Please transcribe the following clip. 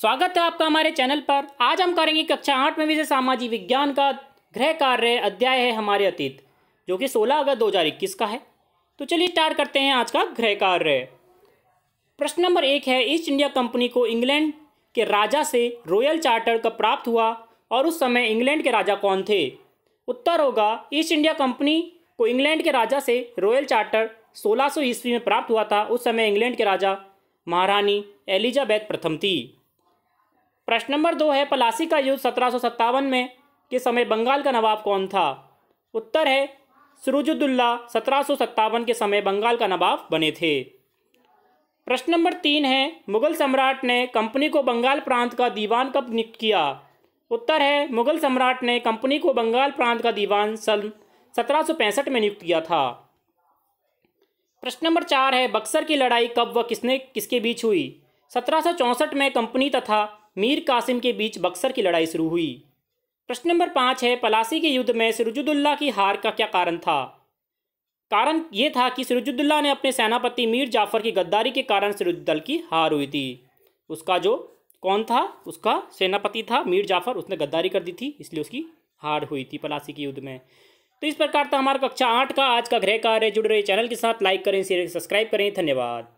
स्वागत है आपका हमारे चैनल पर आज हम करेंगे कक्षा आठ में विषय सामाजिक विज्ञान का गृह कार्य अध्याय है हमारे अतीत जो कि 16 अगस्त 2021 का है तो चलिए स्टार्ट करते हैं आज का गृह कार्य प्रश्न नंबर एक है ईस्ट इंडिया कंपनी को इंग्लैंड के राजा से रॉयल चार्टर कब प्राप्त हुआ और उस समय इंग्लैंड के राजा कौन थे उत्तर होगा ईस्ट इंडिया कंपनी को इंग्लैंड के राजा से रॉयल चार्टर सोलह ईस्वी में प्राप्त हुआ था उस समय इंग्लैंड के राजा महारानी एलिजाबैथ प्रथम थी प्रश्न नंबर दो है पलासी का युद्ध सत्रह में के समय बंगाल का नवाब कौन था उत्तर है सुरुजुद्दुल्ला सत्रह के समय बंगाल का नवाब बने थे प्रश्न नंबर तीन है मुगल सम्राट ने कंपनी को बंगाल प्रांत का दीवान कब नियुक्त किया उत्तर है मुगल सम्राट ने कंपनी को बंगाल प्रांत का दीवान सन सत्रह में नियुक्त किया था प्रश्न नंबर चार है बक्सर की लड़ाई कब व किसने किसके बीच हुई सत्रह में कंपनी तथा मीर कासिम के बीच बक्सर की लड़ाई शुरू हुई प्रश्न नंबर पाँच है पलासी के युद्ध में सिरजुद्दुल्ला की हार का क्या कारण था कारण ये था कि सिरजुद्दुल्ला ने अपने सेनापति मीर जाफर की गद्दारी के कारण सिरुजुद्दल की हार हुई थी उसका जो कौन था उसका सेनापति था मीर जाफर उसने गद्दारी कर दी थी इसलिए उसकी हार हुई थी पलासी के युद्ध में तो इस प्रकार था तो हमारा कक्षा आठ का आज का गृह कार्य जुड़ रहे चैनल के साथ लाइक करें शेयर सब्सक्राइब करें धन्यवाद